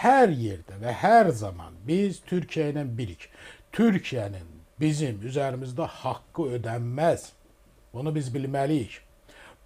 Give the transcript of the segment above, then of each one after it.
Her yerde ve her zaman biz Türkiye ile birik. Türkiye'nin bizim üzerimizde hakkı ödenmez. Bunu biz bilmeliyiz.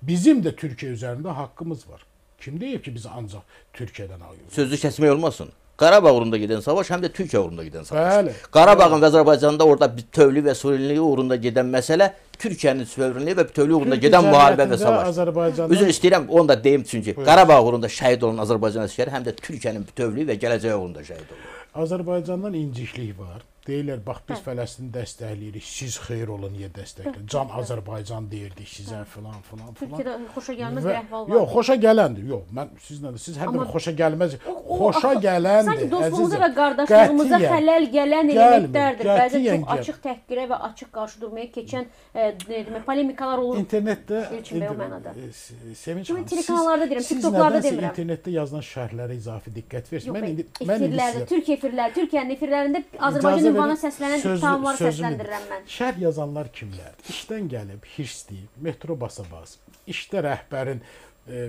Bizim de Türkiye üzerinde hakkımız var. Kim deyib ki biz ancaq Türkiyədən alırıq? Sözü kəsmək olmasın. Qarabağ uğrunda gedən savaş həm də Türkiyə uğrunda gedən savaş. Bəli. Qarabağın və Azərbaycanda orada bütövlük və suverenliyi uğrunda gedən məsələ Türkiyənin suverenliyi və bütövlüyü uğrunda Türk gedən müharibə və savaş. Azərbaycanın... Üzr istəyirəm, onu da deyim çünki Buyur. Qarabağ uğrunda şəhid olan Azərbaycan əsgəri həm də Türkiyənin bütövlüyü və gələcəyi uğrunda şəhid olur. Azərbaycandan inciklik var. Deyirlər, bax biz hə. Fələstini dəstəkləyirik, siz xeyir olun, niyə dəstəkləyirik? Hə, Can hə. Azərbaycan deyirdik sizə filan filan filan. Türkiyədə xoşa gəlməz bir əhval var. Yox, xoşa gələndir. Yox, mən sizlə siz hər dəfə xoşa gəlməz. Xoşa gələndir. Sanki dostluğumuza və qardaşlığımıza xələl gələn elementlərdir. Bəzən çox açıq təhqirə və açıq qarşı durmaya keçən e, demək polemikalar olur. İnternetdə e, e, Sevinç xanım. Telekanallarda deyirəm, TikToklarda demirəm. İnternetdə yazılan şərhlərə izafi diqqət versin. Mən indi mən indi Türkiyə efirləri, Türkiyənin efirlərində Azərbaycan Mən bana səslənən ittihamları səsləndirirəm mən. Şərh yazanlar kimlər? İşdən gəlib, hirsliyib, metro basabas, işdə rəhbərin e,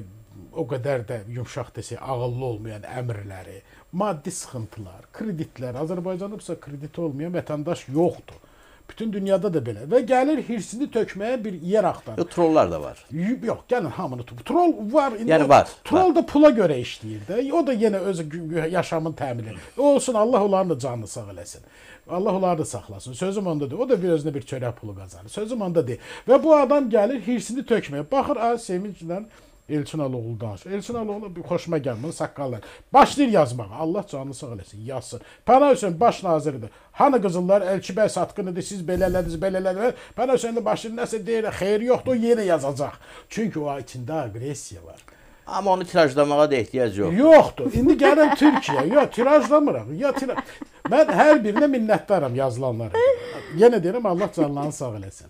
o qədər də yumşaq desək, ağıllı olmayan əmrləri, maddi sıxıntılar, kreditlər. Azərbaycanda isə krediti olmayan vətəndaş yoxdur. Bütün dünyada da belə. Və gəlir hirsini tökməyə bir yer axtarır. Yox, trollar da var. Yox, gəlin hamını tutub. Troll var. İndi yəni var. Troll var. da pula görə işləyir də. O da yenə öz yaşamın təmin edir. Olsun Allah onların da canını sağ eləsin. Allah onları da saxlasın. Sözüm ondadır. O da bir özünə bir çörək pulu qazanır. Sözüm onda deyil. Və bu adam gəlir hirsini tökməyə. Baxır, a sevinclə Elçin Aloğlu danışır. Elçin Aloğlu xoşuma gəlmir, saqqallar. Başlayır yazmağa. Allah canını sağ eləsin, yazsın. Pəna Hüseyn baş naziridir. Hani qızıllar Elçi bəy satqınıdır, siz belə elədiniz, belə elədiniz. Pəna Hüseyn də başlayır nəsə deyir, xeyir yoxdur, o yenə yazacaq. Çünki o içində aqressiya var. Amma onu tirajlamağa da ehtiyac yoxdur. Yoxdur. İndi gəlin Türkiyə. Yox, tirajlamırıq. Ya tira Mən hər birinə minnətdaram yazılanlara. Yenə deyirəm Allah canlarını sağ eləsin.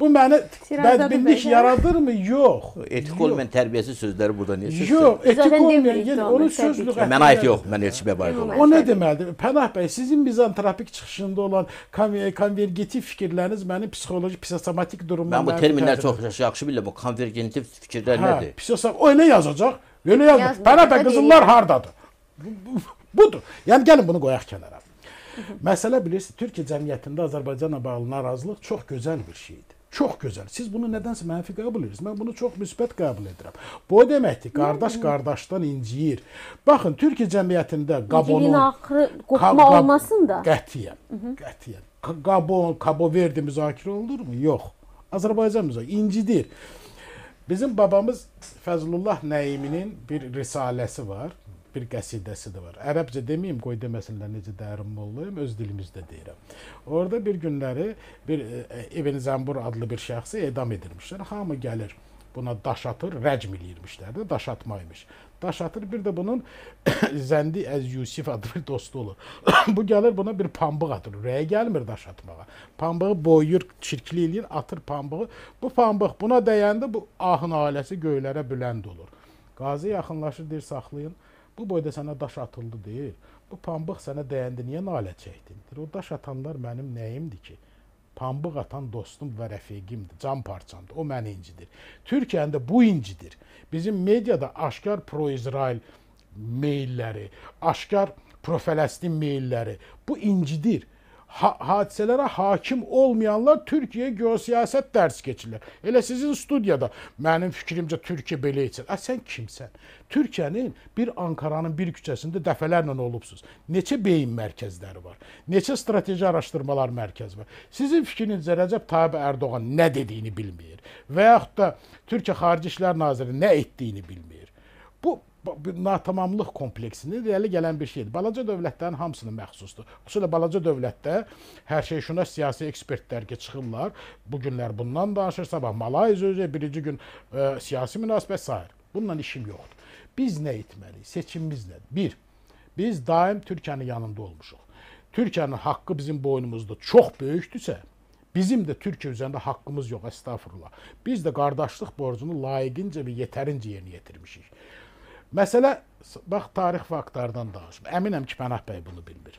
Bu mənə bədbinlik yaradırmı? Yox. Etik olmayan tərbiyəsiz sözləri burada niyə söz? Yox, etik olmayan, onun sözlüğü. Mənə aid yox, mən Elçi bəyə aid olam. O nə deməlidir? Pənah bəy, sizin mizantropik çıxışında olan konvergitiv fikirləriniz mənim psixoloji, psixosomatik durumuma Mən bu terminləri çox yaxşı bilirəm. Bu konvergentiv fikirlər hə, nədir? Psixosom o elə yazacaq. Belə yazmır. Pənah bəy, qızıllar hardadır? Budur. Yəni gəlin bunu qoyaq kənara. Məsələ bilirsiniz, Türkiyə cəmiyyətində Azərbaycanla bağlı narazılıq çox gözəl bir şeydir. Çox gözəl. Siz bunu nədənsə mənfi qəbul edirsiniz. Mən bunu çox müsbət qəbul edirəm. Bu o deməkdir, qardaş qardaşdan inciyir. Baxın, Türkiyə cəmiyyətində Qabonun İncilin axırı qopma olmasın da. Qətiyyən. Qətiyyən. Qabon, Kabo Verdi müzakirə olunurmu? Yox. Azərbaycan müzakirə incidir. Bizim babamız Fəzlullah Nəiminin bir risaləsi var bir qəsidəsi də var. Ərəbcə deməyim, qoy deməsinlər necə dərim olayım, öz dilimizdə deyirəm. Orada bir günləri bir e, e, İbn Zəmbur adlı bir şəxsi edam edilmişlər. Hamı gəlir buna daş atır, rəcm eləyirmişlər də, daş atma imiş. Daş atır, bir də bunun Zəndi Əz Yusif adlı bir dostu olur. Bu gəlir buna bir pambıq atır. Ürəyə gəlmir daş atmağa. Pambığı boyuyur, çirkli eləyir, atır pambığı. Bu pambıq buna dəyəndə bu ahın ailəsi göylərə bülənd olur. Qazi yaxınlaşır, deyir saxlayın. Bu boyda sənə daş atıldı deyir. Bu pambıq sənə dəyəndi, niyə nalə çəkdin? Deyir, o daş atanlar mənim nəyimdir ki? Pambıq atan dostum və rəfiqimdir, can parçamdır. O məni incidir. Türkiyəndə bu incidir. Bizim mediada aşkar pro-İsrail meylləri, aşkar pro-Fələstin meylləri bu incidir ha hadisələrə hakim olmayanlar Türkiyə geosiyasət dərsi keçirlər. Elə sizin studiyada mənim fikrimcə Türkiyə belə etsin. Ə sən kimsən? Türkiyənin bir Ankaranın bir küçəsində dəfələrlə olubsuz. Neçə beyin mərkəzləri var? Neçə strateji araşdırmalar mərkəzi var? Sizin fikrinizcə Rəcəb Tayyib Ərdoğan nə dediyini bilmir və yaxud da Türkiyə Xarici İşlər Naziri nə etdiyini bilmir. Bu natamamlıq kompleksini irəli gələn bir şeydir. Balaca dövlətlərin hamısına məxsusdur. Xüsusilə balaca dövlətdə hər şey şuna siyasi ekspertlər ki, çıxırlar. Bu günlər bundan danışır, sabah Malayziya özü birinci gün ə, e, siyasi münasibət sayır. Bununla işim yoxdur. Biz nə etməliyik? Seçimimiz nədir? Bir, biz daim Türkiyənin yanında olmuşuq. Türkiyənin haqqı bizim boynumuzda çox böyükdürsə, Bizim də Türkiyə üzərində haqqımız yox, əstəğfurullah. Biz də qardaşlıq borcunu layiqincə və yetərincə yerinə yetirmişik. Məsələ, bax, tarix faktlardan danışım. Əminəm ki, Pənah bəy bunu bilmir.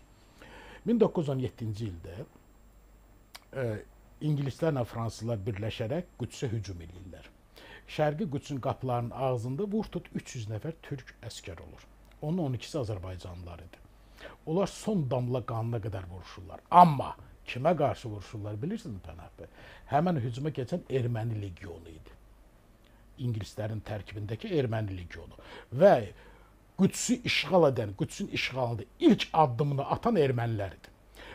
1917-ci ildə e, ingilislərlə fransızlar birləşərək Qüdsə hücum edirlər. Şərqi Qüdsün qapılarının ağzında vur tut 300 nəfər türk əskər olur. Onun 12-si azərbaycanlılar idi. Onlar son damla qanına qədər vuruşurlar. Amma kimə qarşı vuruşurlar bilirsiniz Pənah bəy? Həmin hücuma keçən erməni legionu idi ingilislərin tərkibindəki Erməni legionu və Qüdsü işğal edən, Qüdsün işğalında ilk addımını atan ermənilərdir.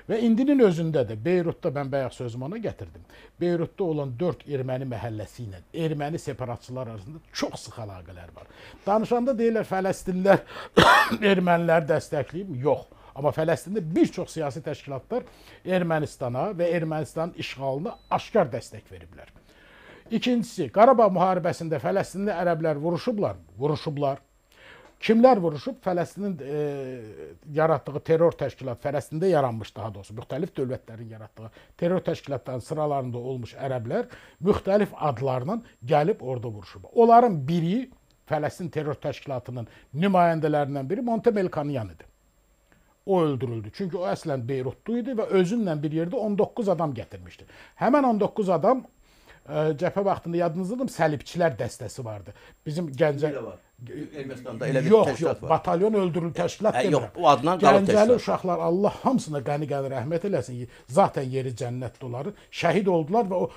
Və indinin özündə də Beyrutda mən bayaq sözümü ona gətirdim. Beyrutda olan 4 erməni məhəlləsi ilə erməni separatçılar arasında çox sıx əlaqələr var. Danışanda deyirlər Fələstinlər erməniləri dəstəkləyib, yox. Amma Fələstində bir çox siyasi təşkilatlar Ermənistana və Ermənistanın işğalına aşkar dəstək veriblər. İkincisi, Qarabağ müharibəsində Fələstinli ərəblər vuruşublar, vuruşublar. Kimlər vuruşub? Fələstinin e, yaratdığı terror təşkilat Fələstində yaranmış daha doğrusu müxtəlif dövlətlərin yaratdığı terror təşkilatlarının sıralarında olmuş ərəblər müxtəlif adlarla gəlib orada vuruşub. Onların biri Fələstin terror təşkilatının nümayəndələrindən biri Montemel Kanyan idi. O öldürüldü. Çünki o əslən Beyrutlu idi və özünlə bir yerdə 19 adam gətirmişdi. Həmin 19 adam cəbhə vaxtında yadınızdadır, səlibçilər dəstəsi vardı. Bizim Gəncə Ermənistanda elə bir yox, təşkilat yox, var. Batalyon öldürülü hə, təşkilat e, demirəm. Yox, o adla qalıb təşkilat. Gəncəli uşaqlar Allah hamısına qəni-qəni rəhmət eləsin. Zaten yeri cənnət doları. Şəhid oldular və o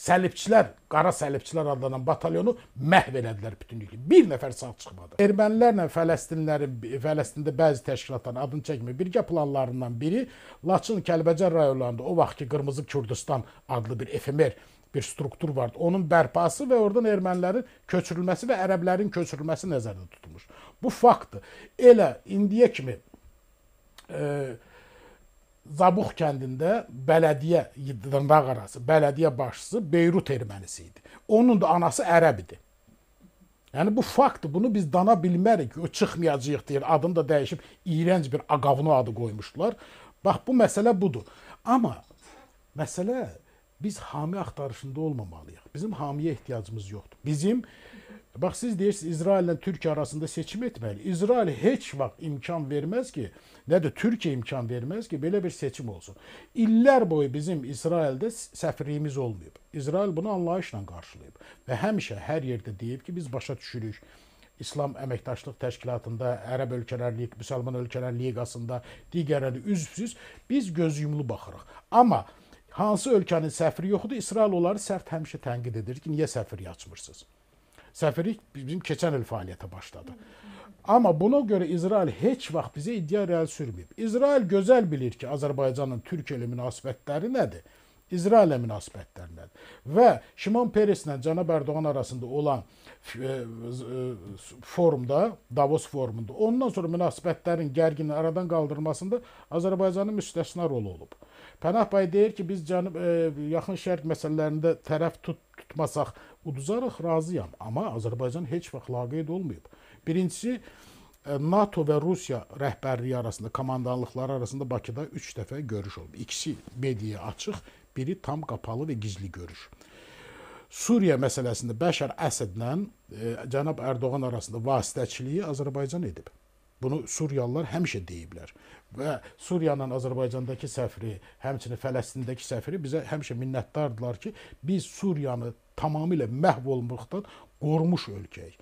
səlibçilər, qara səlibçilər adlanan batalyonu məhv elədilər bütünlüklə. Bir nəfər sağ çıxmadı. Ermənilərlə Fələstinlərin Fələstində bəzi təşkilatların adını çəkmir. Birgə planlarından biri Laçın, Kəlbəcər rayonlarında o vaxtki Qırmızı Kürdistan adlı bir efemer bir struktur vardı. Onun bərpası və oradan ermənilərin köçürülməsi və ərəblərin köçürülməsi nəzərdə tutulmuş. Bu faktdır. Elə indiyə kimi e, Zabux kəndində bələdiyyə dırnaq arası bələdiyyə başçısı Beyrut ermənisi idi. Onun da anası ərəb idi. Yəni bu faktdır. Bunu biz dana bilmərik. O çıxmayacağıq deyir. Adını da dəyişib iyrənc bir aqavno adı qoymuşdular. Bax bu məsələ budur. Amma məsələ biz hami axtarışında olmamalıyıq. Bizim hamiyə ehtiyacımız yoxdur. Bizim bax siz deyirsiniz İsrail ilə Türkiyə arasında seçim etməli. İsrail heç vaxt imkan verməz ki, nə də Türkiyə imkan verməz ki, belə bir seçim olsun. İllər boyu bizim İsraildə səfirliyimiz olmayıb. İsrail bunu anlayışla qarşılayıb və həmişə hər yerdə deyib ki, biz başa düşürük. İslam Əməkdaşlıq Təşkilatında, Ərəb Ölkələr Liqası, Müsəlman Ölkələr Liqasında digərləri üzvsüz. Biz göz yumlu baxırıq. Amma Hansı ölkənin səfiri yoxdur? İsrail onları sərt həmişə tənqid edir ki, niyə səfir açmırsınız? Səfirlik bizim keçən il fəaliyyətə başladı. Amma buna görə İsrail heç vaxt bizə iddia irəli sürməyib. İsrail gözəl bilir ki, Azərbaycanın Türkiyə ilə münasibətləri nədir? İsraillə münasibətlərindədir. Və Şimon Pereslə Cənab Ərdoğan arasında olan e, e, forumda, Davos forumunda ondan sonra münasibətlərin gərginliyi aradan qaldırılmasında Azərbaycanın müstəsna rolu olub. Pənah bəy deyir ki, biz cənub e, yaxın şərq məsələlərində tərəf tut, tutmasaq uduzarıq, razıyam, amma Azərbaycan heç vaxt laqeyd olmayıb. Birincisi e, NATO və Rusiya rəhbərliyi arasında, komandanlıqları arasında Bakıda 3 dəfə görüş olub. İkisi mediaya açıq, biri tam qapalı və gizli görür. Suriya məsələsində Bəşər Əsədlə e, cənab Ərdoğan arasında vasitəçiliyi Azərbaycan edib. Bunu Suriyalılar həmişə deyiblər. Və Suriyanın Azərbaycandakı səfiri, həmçinin Fələstindəki səfiri bizə həmişə minnətdardılar ki, biz Suriyanı tamamilə məhv olmaqdan qorumuş ölkəyik.